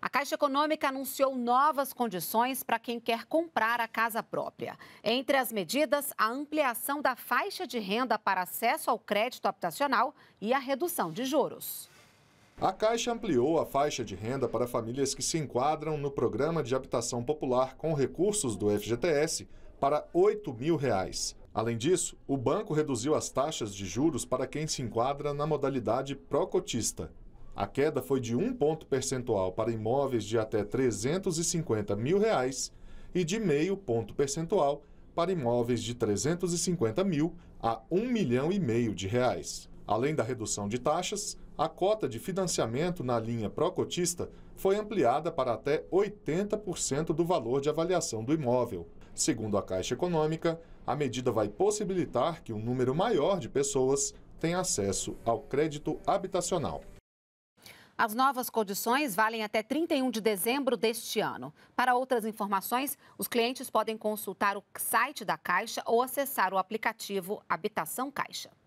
A Caixa Econômica anunciou novas condições para quem quer comprar a casa própria. Entre as medidas, a ampliação da faixa de renda para acesso ao crédito habitacional e a redução de juros. A Caixa ampliou a faixa de renda para famílias que se enquadram no Programa de Habitação Popular com recursos do FGTS para R$ 8 mil. Reais. Além disso, o banco reduziu as taxas de juros para quem se enquadra na modalidade pró-cotista, a queda foi de um ponto percentual para imóveis de até 350 mil reais e de meio ponto percentual para imóveis de 350 mil a 1 milhão e meio de reais. Além da redução de taxas, a cota de financiamento na linha Procotista foi ampliada para até 80% do valor de avaliação do imóvel. Segundo a Caixa Econômica, a medida vai possibilitar que um número maior de pessoas tenha acesso ao crédito habitacional. As novas condições valem até 31 de dezembro deste ano. Para outras informações, os clientes podem consultar o site da Caixa ou acessar o aplicativo Habitação Caixa.